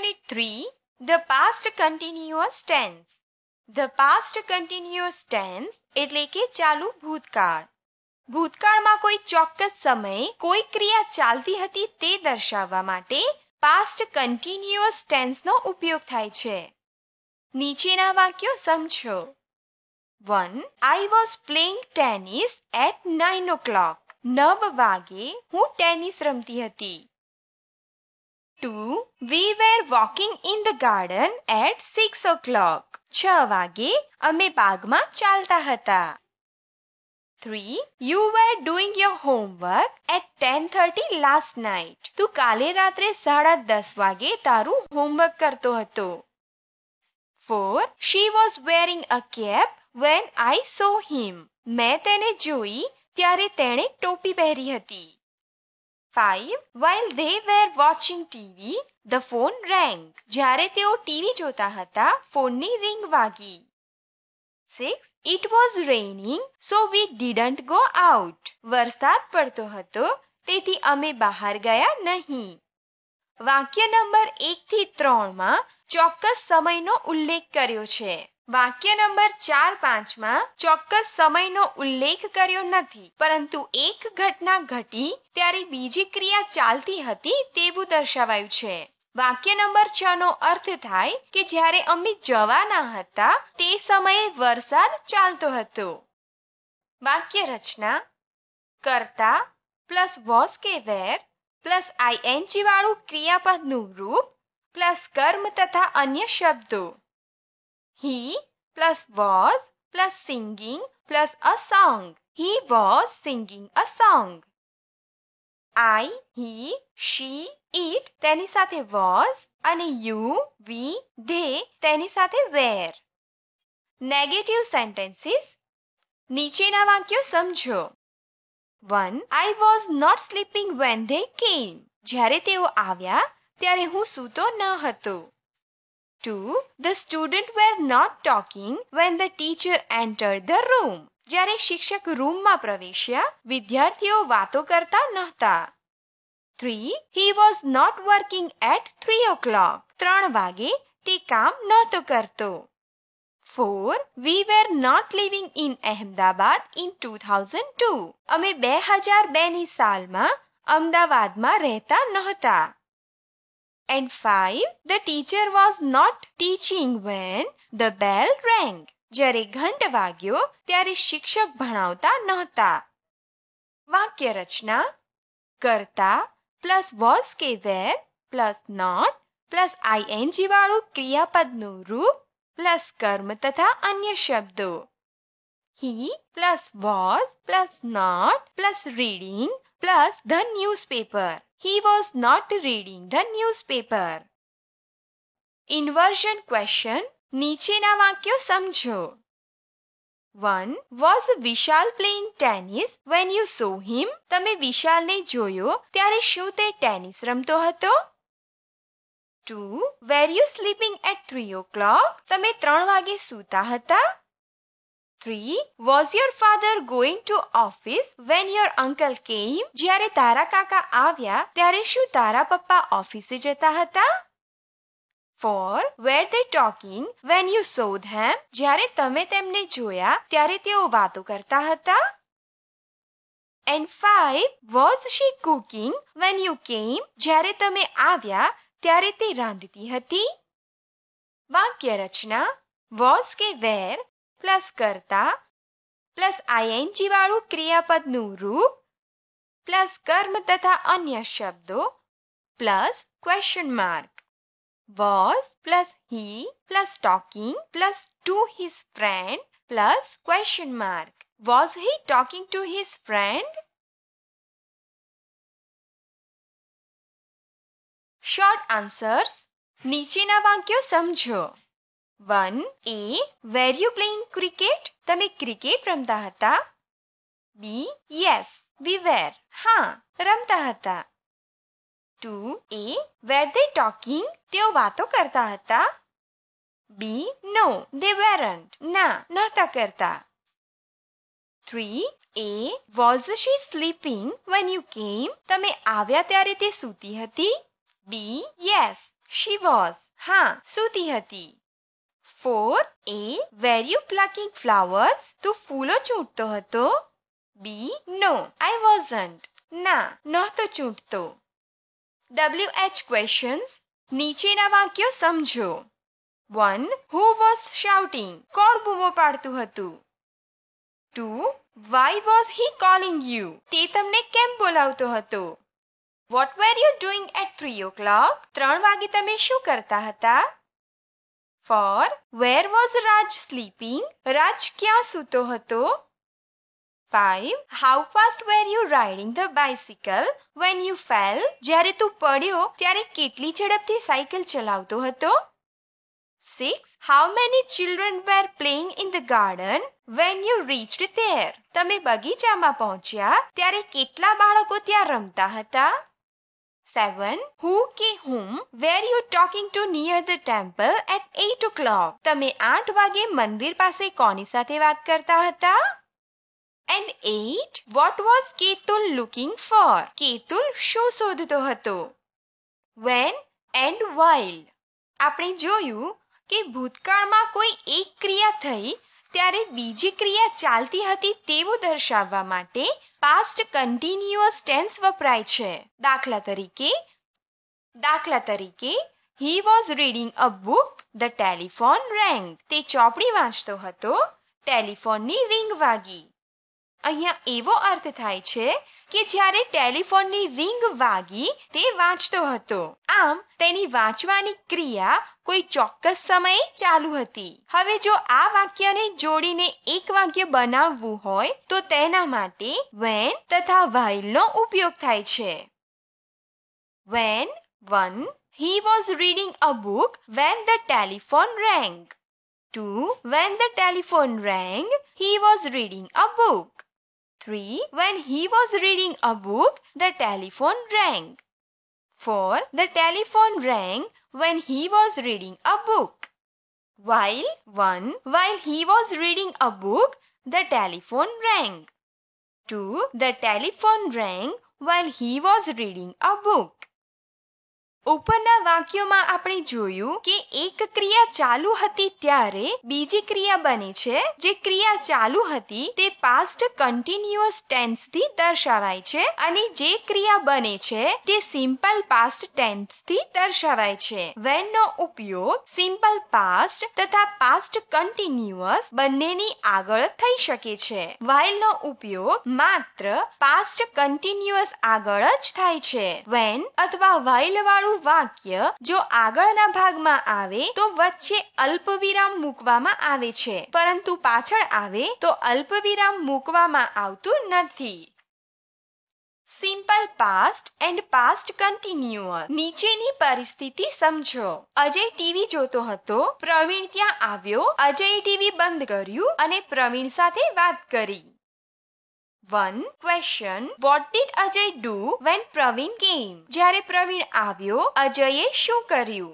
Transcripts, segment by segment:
Unit 3 The Past Continuous Tense The Past Continuous Tense એટલે કે ચાલુ ભૂતકાળ ભૂતકાળમાં કોઈ ચોક્કસ સમયે કોઈ ક્રિયા ચાલતી હતી તે દર્શાવવા માટે પાસ્ટ કન્ટિન્યુઅસ ટેન્સનો ઉપયોગ થાય છે નીચેના વાક્યો સમજો one I was playing tennis at nine o'clock નવ વાગે હું ટેનિસ રમતી હતી 2. We were walking in the garden at 6 o'clock. 6 વાગે અમે બાગમાં ચાલતા હતા. 3. You were doing your homework at 10:30 last night. તું કાલે રાત્રે 10:30 વાગે તારું હોમવર્ક કરતો હતો. 4. She was wearing a cap when I saw him. મેં તેને જોઈ ત્યારે તેણે ટોપી પહેરી હતી. 5. While they were watching TV, the phone rang. જ્યારે તેઓ ટીવી જોતા હતા, ફોનની રિંગ વાગી. 6. It was raining, so we didn't go out. વરસાદ પડતો હતો, તેથી અમે બહાર ગયા નહીં. વાક્ય નંબર 1 થી 3 માં ચોક્કસ સમયનો ઉલ્લેખ કર્યો છે વાક્ય નંબર ચાર પાંચમાં ચોક્કસ સમયનો ઉલ્લેખ કર્યો નથી પરંતુ એક ઘટના ઘટી ત્યારે બીજી ક્રિયા ચાલતી હતી તેવું દર્શાવાયું છે વાક્ય નંબર છ નો અર્થ થાય કે જ્યારે અમે જવાના હતા તે સમયે વરસાદ ચાલતો હતો વાક્ય રચના કરતા પ્લસ વોસ કે વેર પ્લસ આઈએનજી વાળું ક્રિયાપદનું રૂપ પ્લસ કર્મ તથા અન્ય શબ્દો He plus was plus singing plus a song. He was singing a song. I, he, she, it તેની સાથે was અને you, we, they તેની સાથે were. નેગેટિવ સેન્ટેન્સીસ નીચેના વાક્યો સમજો one I was not sleeping when they came જ્યારે તેઓ આવ્યા ત્યારે હું સૂતો ન હતો 2. The student were not talking when the teacher entered the room. જ્યારે શિક્ષક રૂમમાં પ્રવેશ્યા વિદ્યાર્થીઓ વાતો કરતા નહોતા three he was not working at three o'clock ત્રણ વાગે તે કામ નહોતો કરતો four we were not living in Ahmedabad in two thousand two અમે બે હજાર બેની સાલમાં અમદાવાદમાં રહેતા નહોતા and 5. The teacher was not teaching when the bell rang. જ્યારે ઘંટ વાગ્યો ત્યારે શિક્ષક ભણાવતા નહોતા વાક્ય રચના કરતા પ્લસ વોઝ કે were plus not plus ING વાળું ક્રિયાપદનું રૂપ પ્લસ કર્મ તથા અન્ય શબ્દો he plus was plus not plus reading plus the newspaper he was not reading the newspaper. Inversion question નીચેના વાક્યો સમજો. 1. Was Vishal playing tennis when you saw him? Vishal વિશાલને જોયો ત્યારે શું tennis રમતો hato? 2. Were you sleeping at 3 o'clock? તમે 3 વાગે સૂતા હતા? Three was your father going to office when your uncle came जयरे तारा काका आया तेरे शू तारा पप्पा ऑफिस जता हता? Four were they talking when you saw them जयरे तेमने जोया त्यारे ते करता हता? And five was she cooking when you came जयरे तमे आया त्यारे ते रांधती हती वाक्य रचना वॉज के वेर પ્લસ કરતા પ્લસ આઈએનજી વાળું ક્રિયાપદનું રૂપ પ્લસ કર્મ તથા અન્ય શબ્દો plus question mark was plus he plus talking plus to his friend plus question mark was he talking to his friend short answers નીચેના વાક્યો સમજો 1. A. Were you playing cricket? તમે ક્રિકેટ રમતા હતા? B. Yes, we were. હા, રમતા હતા. 2. A. Were they talking? તેઓ વાતો કરતા હતા? B. No, they weren't. ના, નહોતા કરતા. 3. A. Was she sleeping when you came? તમે આવ્યા ત્યારે તે સૂતી હતી? B. Yes, she was. હા, સૂતી હતી. Four A were you plucking flowers તું ફૂલો ચૂંટતો હતો બી નો આઈ વોઝન્ટ ના નહોતો ચૂંટતો ડબલ્યુ એચ ક્વેશ્ચન્સ નીચેના વાક્યો સમજો વન હુ વોઝ શાઉટિંગ કોણ બૂમો પાડતું હતું two why was he calling you તે તમને કેમ બોલાવતો હતો what were you doing at three o'clock ત્રણ વાગે તમે શું કરતા હતા Four. where was Raj sleeping? Raj kya suto hato? 5. How fast were you riding the bicycle when you fell? જ્યારે તું પડ્યો ત્યારે કેટલી ઝડપથી cycle ચલાવતો હતો? 6. How many children were playing in the garden when you reached there? તમે બગીચામાં પહોંચ્યા ત્યારે કેટલા બાળકો ત્યાં રમતા હતા? 7. Who કે whom were you talking to near the temple at 8 o'clock? તમે 8 વાગે મંદિર પાસે કોની સાથે વાત કરતા હતા? And 8. What was Ketul looking for? Ketul શું શોધતો હતો? When and while આપણે જોયું કે ભૂતકાળમાં કોઈ એક ક્રિયા થઈ ત્યારે બીજી ક્રિયા ચાલતી હતી તેવું દર્શાવવા માટે પાસ્ટ કન્ટિન્યુઅસ ટેન્સ વપરાય છે દાખલા તરીકે દાખલા તરીકે he was reading a book the telephone rang તે ચોપડી વાંચતો હતો ટેલિફોનની રિંગ વાગી અહીંયા એવો અર્થ થાય છે કે જ્યારે ટેલિફોનની રિંગ વાગી તે વાંચતો હતો આમ તેની વાંચવાની ક્રિયા કોઈ ચોક્કસ સમયે ચાલુ હતી હવે જો આ વાક્યને જોડીને એક વાક્ય બનાવવું હોય તો તેના માટે વેન તથા વાઇલનો ઉપયોગ થાય છે when one he was reading a book when the telephone rang two when the telephone rang he was reading a book 3. When he was reading a book, the telephone rang. 4. The telephone rang when he was reading a book. While 1. While he was reading a book, the telephone rang. 2. The telephone rang while he was reading a book. ઉપરના વાક્યોમાં આપણે જોયું કે એક ક્રિયા ચાલુ હતી ત્યારે બીજી ક્રિયા બની છે જે ક્રિયા ચાલુ હતી તે પાસ્ટ કન્ટિન્યુઅસ ટેન્સથી દર્શાવાય છે અને જે ક્રિયા બને છે તે સિમ્પલ પાસ્ટ ટેન્સથી દર્શાવાય છે વેન નો ઉપયોગ સિમ્પલ પાસ્ટ તથા પાસ્ટ કન્ટિન્યુઅસ બંનેની આગળ થઈ શકે છે વાઇલ નો ઉપયોગ માત્ર પાસ્ટ કન્ટિન્યુઅસ આગળ જ થાય છે વેન અથવા વાઇલ વાળું જેવું વાક્ય જો આગળના ભાગમાં આવે તો વચ્ચે અલ્પવિરામ મૂકવામાં આવે છે પરંતુ પાછળ આવે તો અલ્પવિરામ મૂકવામાં આવતું નથી simple past and past continuous નીચેની પરિસ્થિતિ સમજો અજય ટીવી જોતો હતો પ્રવીણ ત્યાં આવ્યો અજય ટીવી બંધ કર્યું અને પ્રવીણ સાથે વાત કરી 1. Question. What did Ajay do when Praveen came? જ્યારે પ્રવીણ આવ્યો અજયે શું કર્યું?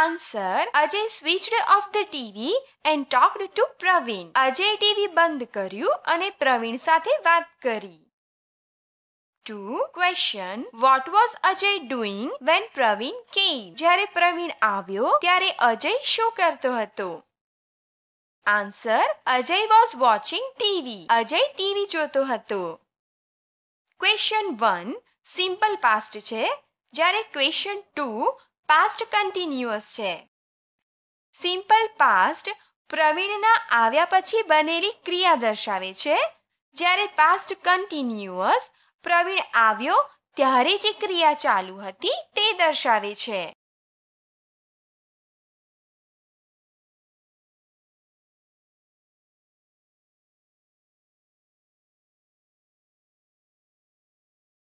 Answer. Ajay switched off the TV and talked to Praveen. Ajay TV બંધ કર્યું અને પ્રવીણ સાથે વાત કરી. 2. Question. What was Ajay doing when Praveen came? જ્યારે પ્રવીણ આવ્યો ત્યારે અજય શું કરતો હતો? Answer Ajay was watching TV Ajay TV જોતો હતો ક્વેશ્ચન વન સિમ્પલ પાસ્ટ છે જ્યારે ક્વેશ્ચન ટુ પાસ્ટ કન્ટિન્યુઅસ છે સિમ્પલ પાસ્ટ પ્રવીણના આવ્યા પછી બનેલી ક્રિયા દર્શાવે છે જ્યારે પાસ્ટ કન્ટિન્યુઅસ પ્રવીણ આવ્યો ત્યારે જે ક્રિયા ચાલુ હતી તે દર્શાવે છે